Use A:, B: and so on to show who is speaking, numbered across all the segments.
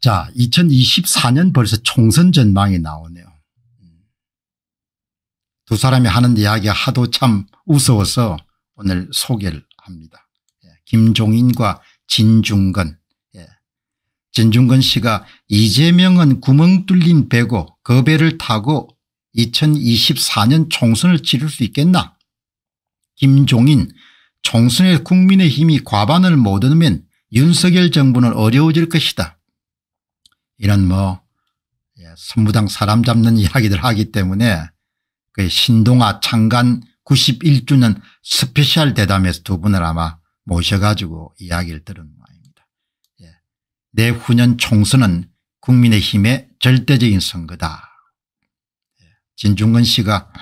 A: 자 2024년 벌써 총선 전망이 나오네요. 두 사람이 하는 이야기가 하도 참 우스워서 오늘 소개를 합니다. 예, 김종인과 진중근 예. 진중근 씨가 이재명은 구멍 뚫린 배고 그 배를 타고 2024년 총선을 치를 수 있겠나 김종인 총선에 국민의힘이 과반을 못 얻으면 윤석열 정부는 어려워질 것이다. 이런 뭐 예, 선무당 사람 잡는 이야기들 하기 때문에 그 신동아 창간 91주년 스페셜 대담에서 두 분을 아마 모셔가지고 이야기를 들은 모양입니다. 예. 내후년 총선은 국민의힘의 절대적인 선거다. 예. 진중근 씨가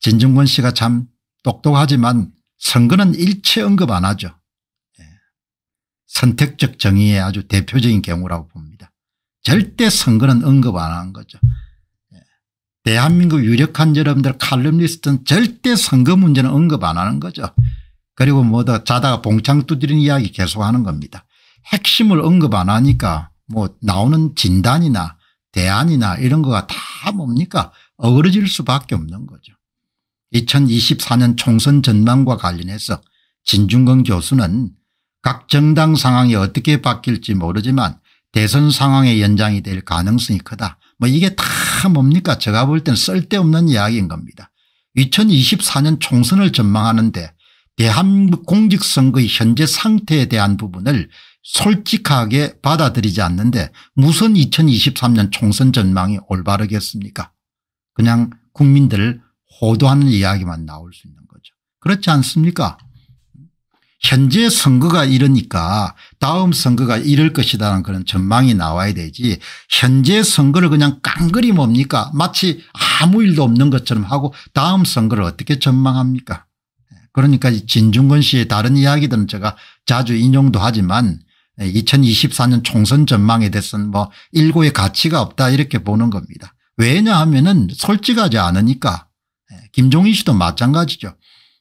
A: 진중근 씨가 참 똑똑하지만 선거는 일체 언급 안 하죠. 예. 선택적 정의의 아주 대표적인 경우라고 봅니다. 절대 선거는 언급 안한 거죠. 예. 대한민국 유력한 여러분들 칼럼니스트는 절대 선거 문제는 언급 안 하는 거죠. 그리고 뭐다 자다가 봉창 두드리는 이야기 계속하는 겁니다. 핵심을 언급 안 하니까 뭐 나오는 진단이나 대안이나 이런 거가 다 뭡니까 어그러질 수밖에 없는 거죠. 2024년 총선 전망과 관련해서 진중근 교수는 각 정당 상황이 어떻게 바뀔지 모르지만 대선 상황의 연장이 될 가능성이 크다. 뭐 이게 다 뭡니까 제가 볼 때는 쓸데없는 이야기인 겁니다. 2024년 총선을 전망하는데 대한민국 공직선거의 현재 상태에 대한 부분을 솔직하게 받아들이지 않는데 무슨 2023년 총선 전망이 올바르겠습니까 그냥 국민들을 호도하는 이야기만 나올 수 있는 거죠. 그렇지 않습니까 현재 선거가 이러니까 다음 선거가 이럴 것이라는 그런 전망이 나와야 되지 현재 선거를 그냥 깡그리 뭡니까 마치 아무 일도 없는 것처럼 하고 다음 선거를 어떻게 전망합니까 예, 그러니까 진중권 씨의 다른 이야기들은 제가 자주 인용도 하지만 2024년 예, 총선 전망에 대해서는 뭐 일고의 가치가 없다 이렇게 보는 겁니다. 왜냐하면 은 솔직하지 않으니까 예, 김종인 씨도 마찬가지죠.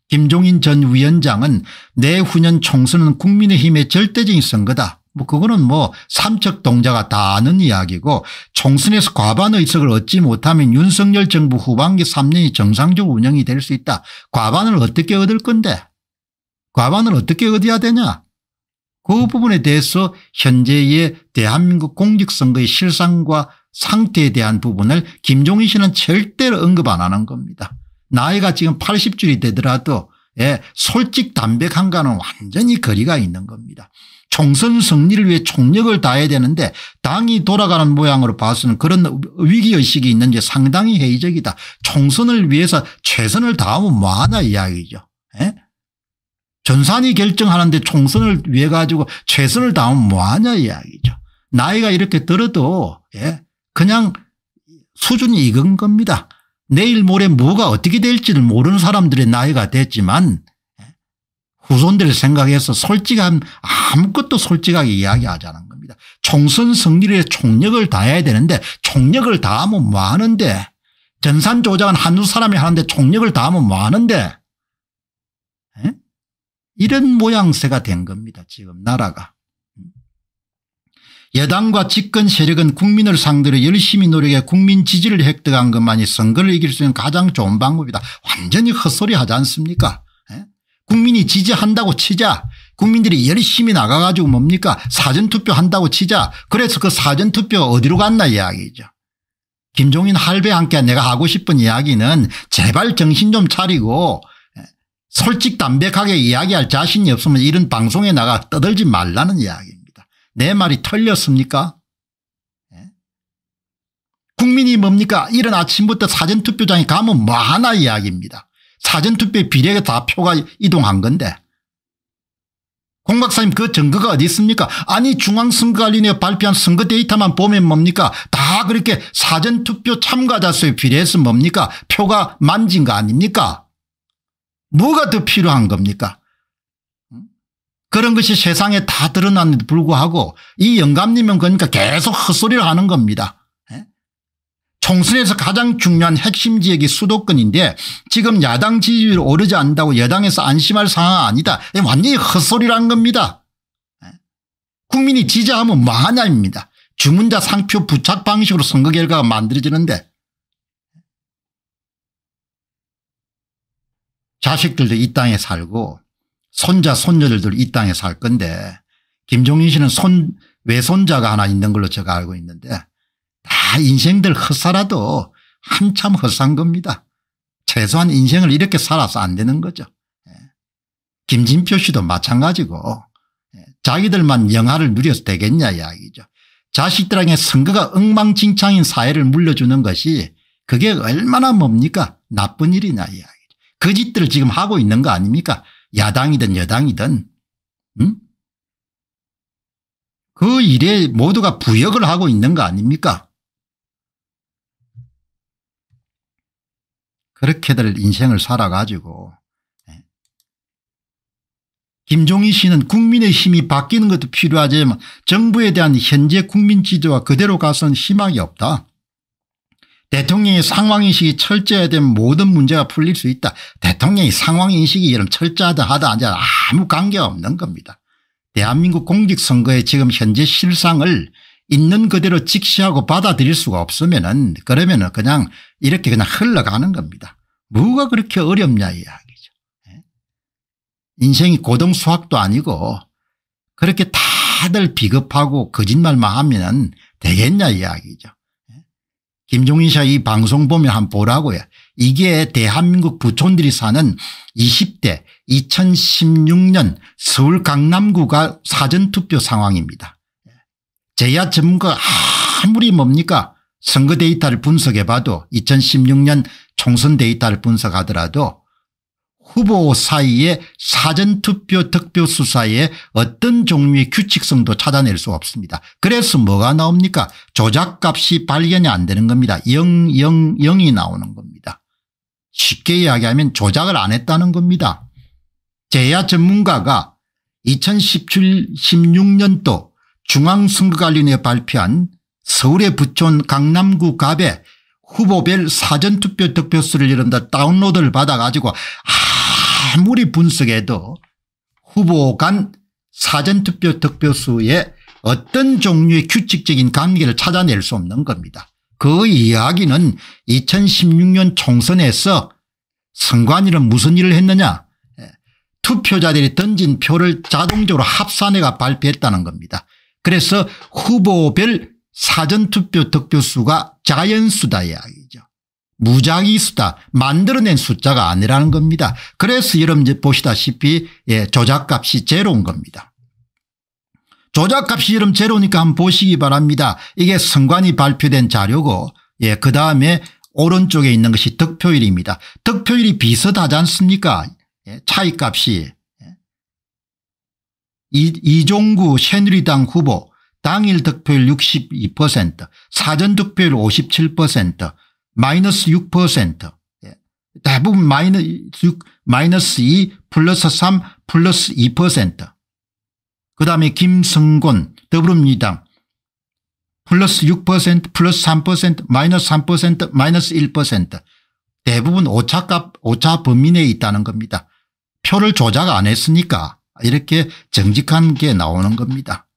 A: 김종인 전 위원장은 내후년 총선은 국민의힘의 절대적인 선거다. 뭐 그거는 뭐 삼척 동자가 다 아는 이야기고 총선에서 과반 의석을 얻지 못하면 윤석열 정부 후반기 3년이 정상적 운영이 될 수 있다. 과반을 어떻게 얻을 건데 과반을 어떻게 얻어야 되냐 그 부분에 대해서 현재의 대한민국 공직선거의 실상과 상태에 대한 부분을 김종인 씨는 절대로 언급 안 하는 겁니다. 나이가 지금 80줄이 되더라도 예, 솔직 담백한가는 완전히 거리가 있는 겁니다. 총선 승리를 위해 총력을 다해야 되는데 당이 돌아가는 모양으로 봐서는 그런 위기의식이 있는 게 상당히 회의적이다. 총선을 위해서 최선을 다하면 뭐하나 이야기죠. 예? 전산이 결정하는데 총선을 위해 가지고 최선을 다하면 뭐하냐 이야기죠. 나이가 이렇게 들어도 예? 그냥 수준이 익은 겁니다. 내일 모레 뭐가 어떻게 될지를 모르는 사람들의 나이가 됐지만 예, 후손들 생각해서 솔직한 아무것도 솔직하게 이야기하자는 겁니다. 총선 승리에 총력을 다해야 되는데 총력을 다하면 뭐하는데 전산 조작은 한두 사람이 하는데 총력을 다하면 뭐하는데 예? 이런 모양새가 된 겁니다. 지금 나라가. 여당과 집권 세력은 국민을 상대로 열심히 노력해 국민 지지를 획득한 것만이 선거를 이길 수 있는 가장 좋은 방법이다. 완전히 헛소리 하지 않습니까 에? 예? 국민이 지지한다고 치자 국민들이 열심히 나가가지고 뭡니까 사전투표 한다고 치자 그래서 그 사전투표 어디로 갔나 이야기죠. 김종인 할배 함께 내가 하고 싶은 이야기는 제발 정신 좀 차리고 예? 솔직 담백하게 이야기할 자신이 없으면 이런 방송에 나가 떠들지 말라는 이야기입니다. 내 말이 틀렸습니까 예? 국민이 뭡니까 이런 아침부터 사전투표장에 가면 뭐하나 이야기입니다. 사전투표에 비례가 다 표가 이동한 건데 공 박사님 그 증거가 어디 있습니까 아니 중앙선거관리위원회 발표한 선거 데이터만 보면 뭡니까 다 그렇게 사전투표 참가자 수에 비례해서 뭡니까 표가 만진 거 아닙니까 뭐가 더 필요한 겁니까 그런 것이 세상에 다 드러났는데 불구하고 이 영감님은 그러니까 계속 헛소리를 하는 겁니다. 예? 총선에서 가장 중요한 핵심 지역이 수도권인데 지금 야당 지지율 오르지 않는다고 여당에서 안심할 상황 아니다. 예, 완전히 헛소리란 겁니다. 예? 국민이 지지하면 뭐하냐입니다. 주문자 상표 부착 방식으로 선거 결과가 만들어지는데 자식들도 이 땅에 살고 손자 손녀들도 이 땅에 살 건데 김종인 씨는 손 외손자가 하나 있는 걸로 제가 알고 있는데 다 인생들 허사라도 한참 허산 겁니다. 최소한 인생을 이렇게 살아서 안 되는 거죠. 예. 김진표 씨도 마찬가지고 예. 자기들만 영화를 누려서 되겠냐 이야기죠. 자식들에게 선거가 엉망진창인 사회를 물려주는 것이 그게 얼마나 뭡니까 나쁜 일이냐 이야기죠. 그 짓들을 지금 하고 있는 거 아닙니까 야당이든 여당이든 음? 그 일에 모두가 부역을 하고 있는 거 아닙니까 그렇게들 인생을 살아가지고 예. 김종희 씨는 국민의 힘이 바뀌는 것도 필요하지만 정부에 대한 현재 국민 지도와 그대로 가서는 희망이 없다. 대통령이 상황인식이 철저해야 모든 문제가 풀릴 수 있다. 대통령의 상황인식이 이런 철저하다 하다 하자 아무 관계없는 겁니다. 대한민국 공직선거의 지금 현재 실상을 있는 그대로 직시하고 받아들일 수가 없으면 은 그러면 은 그냥 이렇게 그냥 흘러가는 겁니다. 뭐가 그렇게 어렵냐 이야기죠. 예? 인생이 고등수학도 아니고 그렇게 다들 비겁하고 거짓말만 하면 되겠냐 이야기죠. 김종인 씨가 이 방송 보면 한번 보라고요. 이게 대한민국 부촌들이 사는 20대 2016년 서울 강남구가 사전투표 상황입니다. 제야 점거 아무리 뭡니까 선거 데이터를 분석해봐도 2016년 총선 데이터를 분석하더라도 후보 사이의 사전투표 득표수사에 어떤 종류의 규칙성도 찾아낼 수 없습니다. 그래서 뭐가 나옵니까 조작값이 발견이 안 되는 겁니다. 0, 0, 0이 나오는 겁니다. 쉽게 이야기하면 조작을 안 했다는 겁니다. 제야 전문가가 2016년도 중앙선거관리위원회 발표한 서울의 부촌 강남구 갑에 후보별 사전투표 득표수를 이른다 다운로드를 받아가지고 아무리 분석해도 후보 간 사전투표 득표수의 어떤 종류의 규칙적인 관계를 찾아낼 수 없는 겁니다. 그 이야기는 2016년 총선에서 선관위는 무슨 일을 했느냐 예, 투표자들이 던진 표를 자동적으로 합산해가 발표했다는 겁니다. 그래서 후보별 사전투표 득표수가 자연수다 이야기 무작위 수다 만들어낸 숫자가 아니라는 겁니다. 그래서 여러분 보시다시피 예, 조작값이 제로인 겁니다. 조작값이 여러분 제로니까 한번 보시기 바랍니다. 이게 선관이 발표된 자료고 예, 그 다음에 오른쪽에 있는 것이 득표율입니다. 득표율이 비슷하지 않습니까 예, 차이값 이, 이종구 새누리당 후보 당일 득표율 62% 사전 득표율 57% 마이너스 6% 예. 대부분 마이너스 6, 마이너스 2, 플러스 3, 플러스 2%그 다음에 김성곤 더불어민주당 플러스 6%, 플러스 3%, 마이너스 3%, 마이너스 1% 대부분 오차값, 오차 범위 내에 있다는 겁니다. 표를 조작 안 했으니까 이렇게 정직한 게 나오는 겁니다.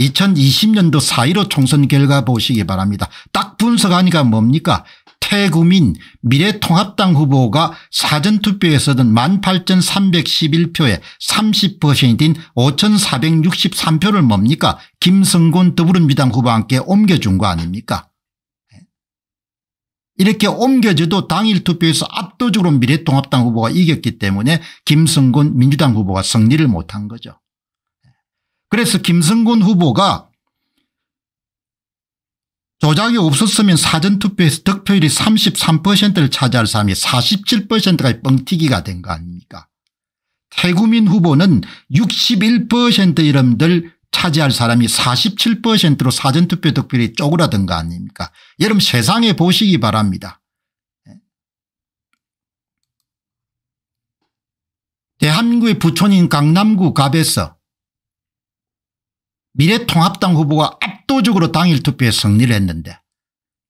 A: 2020년도 4.15 총선 결과 보시기 바랍니다. 딱 분석하니까 뭡니까 태구민 미래통합당 후보가 사전투표에서든 18,311표에 30%인 5,463표를 뭡니까 김성곤 더불어민주당 후보한테 옮겨준 거 아닙니까 예? 이렇게 옮겨져도 당일 투표에서 압도적으로 미래통합당 후보가 이겼기 때문에 김성곤 민주당 후보가 승리를 못한 거죠. 예? 그래서 김성곤 후보가 도작이 없었으면 사전투표에서 득표율이 33%를 차지할 사람이 47%까지 뻥튀기가 된 거 아닙니까 태구민 후보는 61% 이름들 차지할 사람이 47%로 사전투표 득표율이 쪼그라든 거 아닙니까 여러분 세상에 보시기 바랍니다. 예. 대한민국의 부촌인 강남구 갑에서 미래통합당 후보가 압도적으로 당일 투표에 승리를 했는데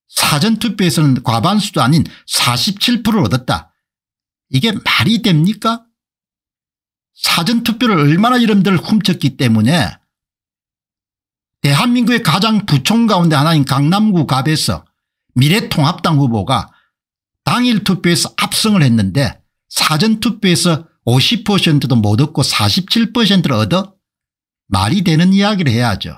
A: 사전투표에서는 과반수도 아닌 47%를 얻었다. 이게 말이 됩니까? 사전투표를 얼마나 이름들 훔쳤기 때문에 대한민국의 가장 부총 가운데 하나인 강남구 갑에서 미래통합당 후보가 당일 투표에서 압승을 했는데 사전투표에서 50%도 못 얻고 47%를 얻어 말이 되는 이야기를 해야죠.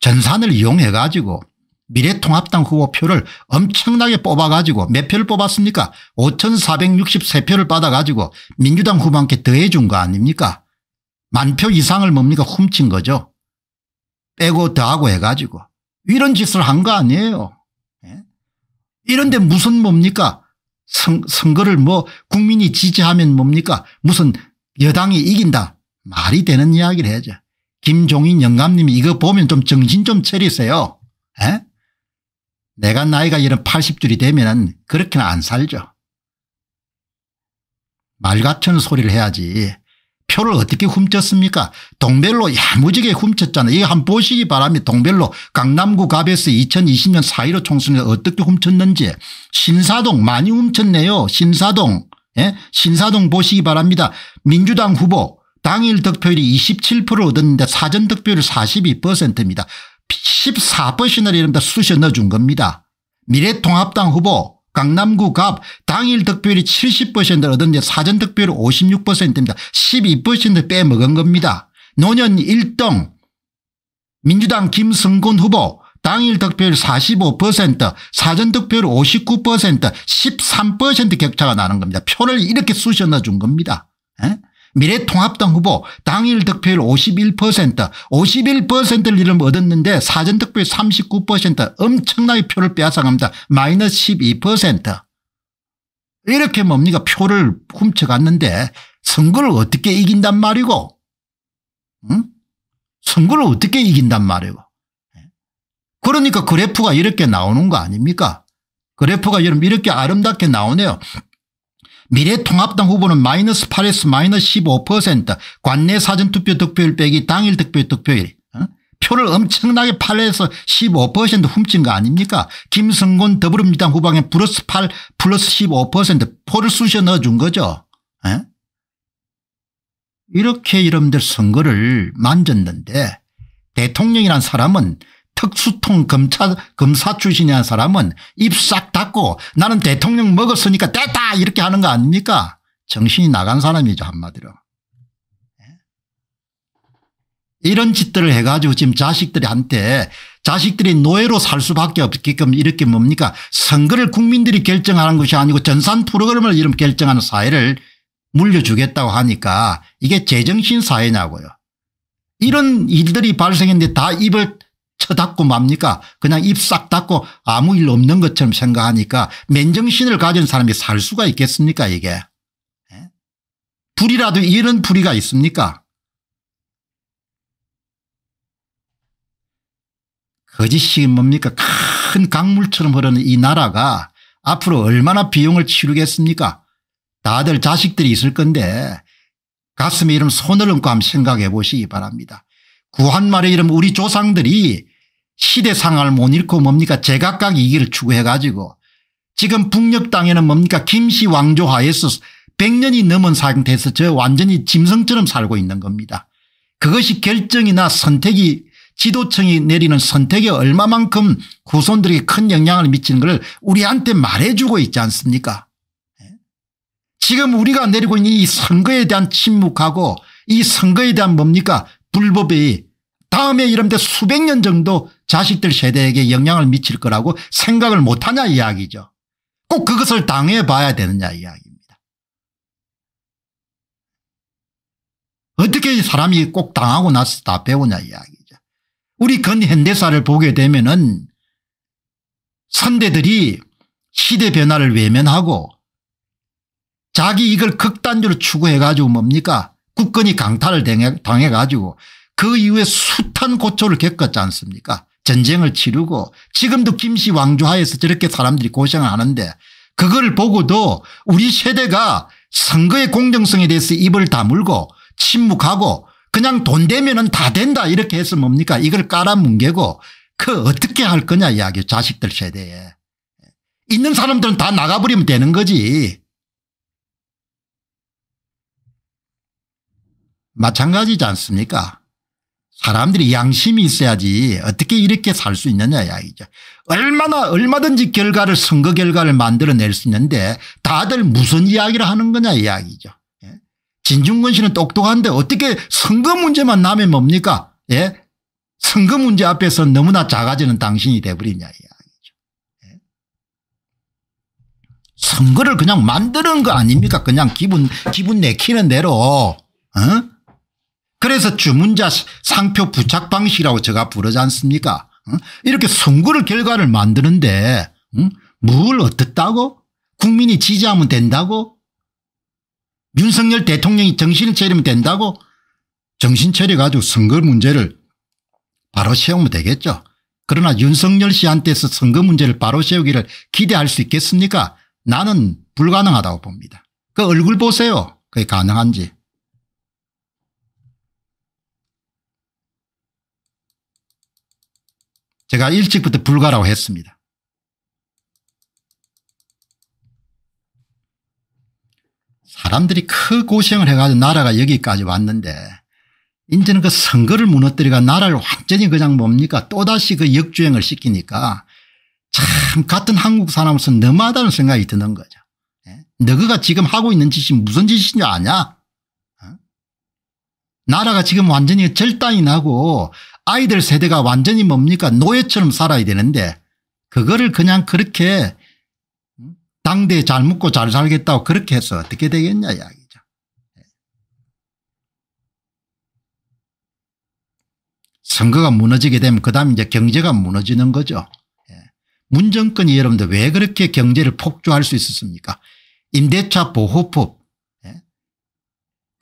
A: 전산을 이용해 가지고 미래통합당 후보표를 엄청나게 뽑아가지고 몇 표를 뽑았습니까 5463표를 받아가지고 민주당 후보한테 더해준 거 아닙니까 만 표 이상을 뭡니까 훔친 거죠 빼고 더하고 해가지고 이런 짓을 한 거 아니에요 예? 이런데 무슨 뭡니까 선, 선거를 뭐 국민이 지지하면 뭡니까 무슨 여당이 이긴다 말이 되는 이야기를 해야죠. 김종인 영감님이 이거 보면 좀 정신 좀 차리세요. 에? 내가 나이가 이런 80줄이 되면 그렇게는 안 살죠. 말 같은 소리를 해야지. 표를 어떻게 훔쳤습니까 동별로 야무지게 훔쳤잖아요. 이거 한번 보시기 바랍니다. 동별로 강남구 갑에서 2020년 4.15총선에 어떻게 훔쳤는지 신사동 많이 훔쳤네요. 신사동 예? 신사동 보시기 바랍니다. 민주당 후보 당일 득표율이 27%를 얻었는데 사전 득표율 42%입니다. 1 4를 이른다 쑤셔 넣어준 겁니다. 미래통합당 후보 강남구 갑 당일 득표율이 70%를 얻었는데 사전 득표율 56%입니다. 12% 빼먹은 겁니다. 노년 1등 민주당 김성곤 후보 당일 득표율 45% 사전 득표율 59% 13% 격차가 나는 겁니다. 표를 이렇게 쑤셔 넣어준 겁니다. 에? 미래통합당 후보 당일 득표율 51% 51%를 이름 얻었는데 사전 득표율 39% 엄청나게 표를 빼앗아갑니다. 마이너스 12% 이렇게 뭡니까 표를 훔쳐갔는데 선거를 어떻게 이긴단 말이고 응? 선거를 어떻게 이긴단 말이고 그러니까 그래프가 이렇게 나오는 거 아닙니까 그래프가 이렇게 아름답게 나오네요. 미래통합당 후보는 마이너스 8에서 마이너스 15% 관내 사전투표 득표율 빼기 당일 득표 득표율 어? 표를 엄청나게 8에서 15% 훔친 거 아닙니까 김성곤 더불어민주당 후방에 플러스 8 플러스 15%포를 쑤셔 넣어준 거죠 에? 어? 이렇게 여러분들 선거를 만졌는데 대통령이란 사람은 특수통 검사, 검사 출신이한 사람은 입 싹 닫고 나는 대통령 먹었으니까 됐다 이렇게 하는 거 아닙니까 정신이 나간 사람이죠 한마디로 예? 이런 짓들을 해가지고 지금 자식들한테 자식들이 노예로 살 수밖에 없게끔 이렇게 뭡니까 선거를 국민들이 결정하는 것이 아니고 전산 프로그램을 이름 결정하는 사회를 물려주겠다고 하니까 이게 제정신 사회냐고요. 이런 일들이 발생했는데 다 입을 쳐닫고 맙니까 그냥 입싹 닫고 아무 일 없는 것처럼 생각하니까 맨정신을 가진 사람이 살 수가 있겠습니까 이게 예? 불이라도 이런 불이가 있습니까 거짓이 뭡니까 큰 강물처럼 흐르는 이 나라가 앞으로 얼마나 비용을 치르겠습니까 다들 자식들이 있을 건데 가슴에 이름 손을 얹고 한번 생각해 보시기 바랍니다 구한말에이면 우리 조상들이 시대상을 못 잃고 뭡니까 제각각 이기를 추구해가지고 지금 북녘 땅에는 뭡니까 김씨 왕조 하에서 100년이 넘은 상태에서 저 완전히 짐승처럼 살고 있는 겁니다. 그것이 결정이나 선택이 지도층이 내리는 선택에 얼마만큼 후손들에게 큰 영향을 미치는 것을 우리한테 말해주고 있지 않습니까 예? 지금 우리가 내리고 있는 이 선거에 대한 침묵하고 이 선거에 대한 뭡니까 불법이 다음에 이런데 수백 년 정도 자식들 세대에게 영향을 미칠 거라고 생각을 못하냐 이야기죠. 꼭 그것을 당해 봐야 되느냐 이야기입니다. 어떻게 사람이 꼭 당하고 나서 다 배우냐 이야기죠. 우리 근현대사를 보게 되면 은 선대들이 시대 변화를 외면하고 자기 이걸 극단적으로 추구해가지고 뭡니까 국권이 강탈을 당해, 가지고그 이후에 숱한 고초를 겪었지 않습니까 전쟁을 치르고 지금도 김씨 왕조하에서 저렇게 사람들이 고생을 하는데 그걸 보고도 우리 세대가 선거의 공정성에 대해서 입을 다물고 침묵하고 그냥 돈 되면은 다 된다 이렇게 해서 뭡니까 이걸 깔아뭉개고 그 어떻게 할 거냐 이야기 자식들 세대에 있는 사람들은 다 나가버리면 되는 거지 마찬가지지 않습니까 사람들이 양심이 있어야지 어떻게 이렇게 살 수 있느냐 이야기죠. 얼마나 얼마든지 결과를 선거 결과를 만들어낼 수 있는데 다들 무슨 이야기를 하는 거냐 이야기죠. 예? 진중권 씨는 똑똑한데 어떻게 선거 문제만 남면 뭡니까? 예? 선거 문제 앞에서 너무나 작아지는 당신이 돼버리냐 이야기죠. 예? 선거를 그냥 만드는 거 아닙니까? 그냥 기분 기분 내키는 대로 어? 그래서 주문자 상표 부착 방식이라고 제가 부르지 않습니까 이렇게 선거를 결과를 만드는데 뭘 어떻다고 국민이 지지하면 된다고 윤석열 대통령이 정신을 차리면 된다고 정신 차려가지고 선거 문제를 바로 세우면 되겠죠. 그러나 윤석열 씨한테서 선거 문제를 바로 세우기를 기대할 수 있겠습니까? 나는 불가능하다고 봅니다. 그 얼굴 보세요. 그게 가능한지. 제가 일찍부터 불가라고 했습니다. 사람들이 크 고생을 해가지고 나라가 여기까지 왔는데 이제는 그 선거를 무너뜨리고 나라를 완전히 그냥 뭡니까 또다시 그 역주행을 시키니까 참 같은 한국 사람으로서 너무하다는 생각이 드는 거죠. 예? 너가 지금 하고 있는 짓이 무슨 짓인지 아냐? 어? 나라가 지금 완전히 절단이 나고 아이들 세대가 완전히 뭡니까 노예처럼 살아야 되는데 그거를 그냥 그렇게 음? 당대에 잘 먹고 잘 살겠다고 그렇게 해서 어떻게 되겠냐 이야기죠. 예. 선거가 무너지게 되면 그 다음 이제 경제가 무너지는 거죠. 예. 문정권이 여러분들 왜 그렇게 경제를 폭주할 수 있었습니까? 임대차 보호법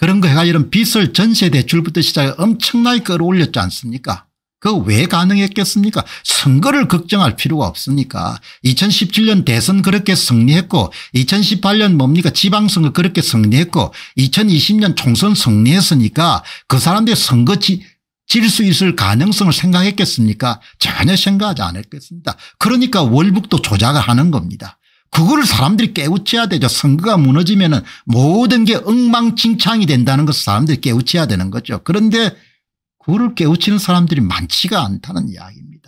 A: 그런 거 해가 이런 빚을 전세대출부터 시작해 엄청나게 끌어올렸지 않습니까 그 왜 가능했겠습니까 선거를 걱정할 필요가 없으니까 2017년 대선 그렇게 승리했고 2018년 뭡니까 지방선거 그렇게 승리했고 2020년 총선 승리했으니까 그 사람들이 선거 지, 질수 있을 가능성을 생각했겠습니까 전혀 생각하지 않았겠습니다 그러니까 월북도 조작을 하는 겁니다 그거를 사람들이 깨우쳐야 되죠. 선거가 무너지면 모든 게 엉망진창이 된다는 것을 사람들이 깨우쳐야 되는 거죠. 그런데 그거 깨우치는 사람들이 많지가 않다는 이야기입니다.